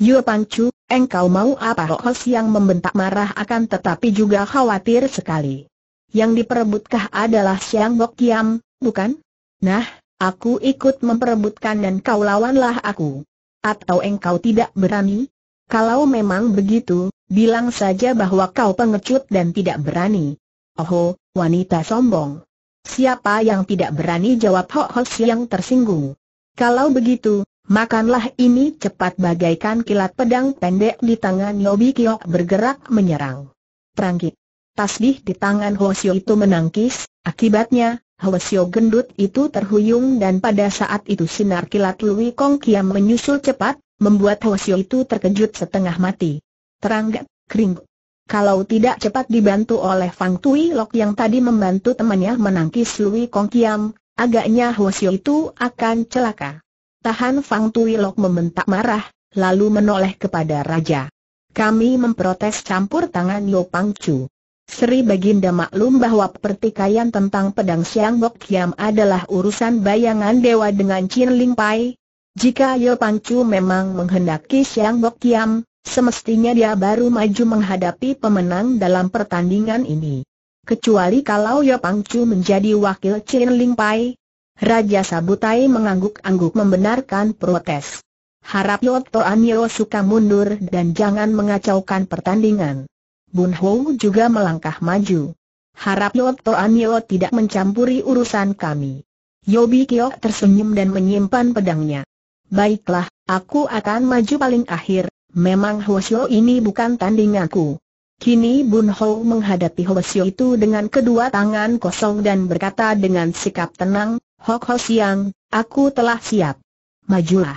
Eh, Pang Chu, engkau mau apa Ho yang membentak marah akan tetapi juga khawatir sekali. Yang diperebutkah adalah Siang Bok Kiam, bukan? Nah, aku ikut memperebutkan dan kau lawanlah aku. Atau engkau tidak berani? Kalau memang begitu, bilang saja bahwa kau pengecut dan tidak berani. Oh, wanita sombong. Siapa yang tidak berani jawab Ho Ho Siang tersinggung. Kalau begitu, makanlah ini cepat bagaikan kilat pedang pendek di tangan Yobi Kiok bergerak menyerang. Perangkit. Tasbih di tangan Hwasyo itu menangkis, akibatnya, Hwasyo gendut itu terhuyung dan pada saat itu sinar kilat Lui Kong Kiam menyusul cepat, membuat Hwasyo itu terkejut setengah mati. Teranggap, kering. Kalau tidak cepat dibantu oleh Fang Tui Lok yang tadi membantu temannya menangkis Lui Kong Kiam, agaknya Hwasyo itu akan celaka. Tahan Fang Tui Lok membentak marah, lalu menoleh kepada Raja. Kami memprotes campur tangan Yo Pang Chu. Sri Baginda maklum bahwa pertikaian tentang pedang Siang Bok Kiam adalah urusan bayangan dewa dengan Chin Ling Pai. Jika Yo Pangcu memang menghendaki Siang Bok Kiam, semestinya dia baru maju menghadapi pemenang dalam pertandingan ini. Kecuali kalau Yo Pangcu menjadi wakil Chin Ling Pai. Raja Sabutai mengangguk-angguk membenarkan protes. Harap Yo Toan suka mundur dan jangan mengacaukan pertandingan. Bun Ho juga melangkah maju. Harap Yot Toanio tidak mencampuri urusan kami. Yobi Kiok tersenyum dan menyimpan pedangnya. Baiklah, aku akan maju paling akhir, memang Hoshiyo ini bukan tandinganku. Kini Bun Ho menghadapi Hoshiyo itu dengan kedua tangan kosong dan berkata dengan sikap tenang, Hok Ho Siang, aku telah siap. Majulah.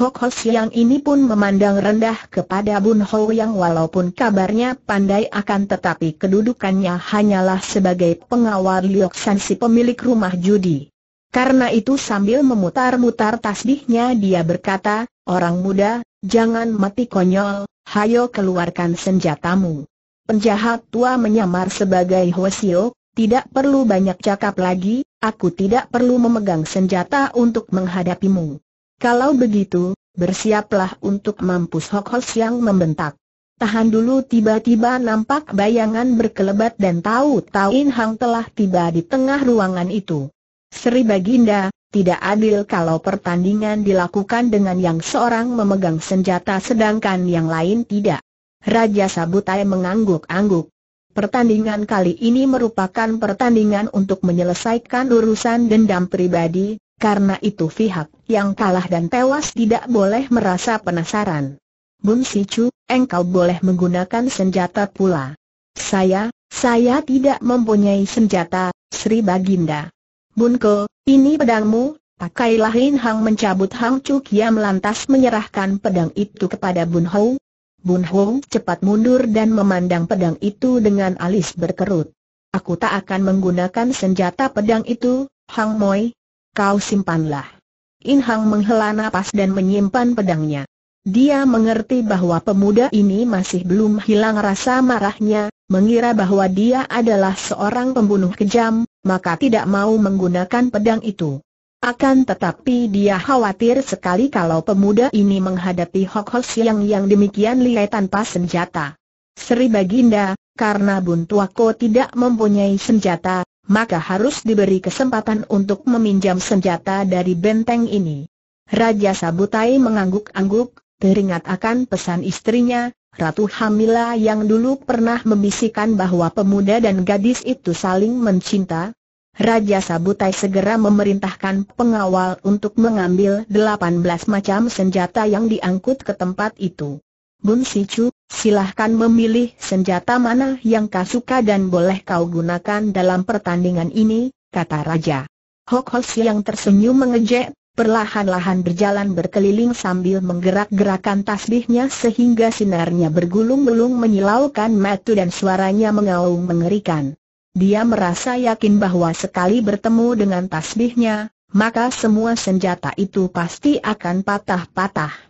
Kok Ho Siang ini pun memandang rendah kepada Bun Ho yang walaupun kabarnya pandai akan tetapi kedudukannya hanyalah sebagai pengawal Liok San pemilik rumah judi. Karena itu sambil memutar-mutar tasbihnya dia berkata, Orang muda, jangan mati konyol, hayo keluarkan senjatamu. Penjahat tua menyamar sebagai Ho Siok, tidak perlu banyak cakap lagi, aku tidak perlu memegang senjata untuk menghadapimu. Kalau begitu, bersiaplah untuk mampus Hok Hos yang membentak. Tahan dulu tiba-tiba nampak bayangan berkelebat dan tahu-tahu In Hang telah tiba di tengah ruangan itu. Sri Baginda, tidak adil kalau pertandingan dilakukan dengan yang seorang memegang senjata sedangkan yang lain tidak. Raja Sabutai mengangguk-angguk. Pertandingan kali ini merupakan pertandingan untuk menyelesaikan urusan dendam pribadi, karena itu pihak yang kalah dan tewas tidak boleh merasa penasaran. Bun Si Chu, engkau boleh menggunakan senjata pula. Saya, saya tidak mempunyai senjata, Sri Baginda. Bun Ko, ini pedangmu, pakailah In Hang mencabut Hang Chu Kiam lantas menyerahkan pedang itu kepada Bun Ho. Bun Ho cepat mundur dan memandang pedang itu dengan alis berkerut. Aku tak akan menggunakan senjata pedang itu, Hang Moi, kau simpanlah. In Hang menghela nafas dan menyimpan pedangnya. Dia mengerti bahwa pemuda ini masih belum hilang rasa marahnya, mengira bahwa dia adalah seorang pembunuh kejam, maka tidak mau menggunakan pedang itu. Akan tetapi dia khawatir sekali kalau pemuda ini menghadapi Hok Ho Siang yang demikian lihai tanpa senjata. Sri Baginda, karena Buntuako tidak mempunyai senjata, maka harus diberi kesempatan untuk meminjam senjata dari benteng ini. Raja Sabutai mengangguk-angguk, teringat akan pesan istrinya, Ratu Hamila yang dulu pernah membisikkan bahwa pemuda dan gadis itu saling mencinta. Raja Sabutai segera memerintahkan pengawal untuk mengambil 18 macam senjata yang diangkut ke tempat itu. Bun Sicu, silahkan memilih senjata mana yang kau suka dan boleh kau gunakan dalam pertandingan ini, kata Raja. Hok Hos yang tersenyum mengejek, perlahan-lahan berjalan berkeliling sambil menggerak-gerakan tasbihnya sehingga sinarnya bergulung-gulung menyilaukan mata dan suaranya mengaung mengerikan. Dia merasa yakin bahwa sekali bertemu dengan tasbihnya, maka semua senjata itu pasti akan patah-patah.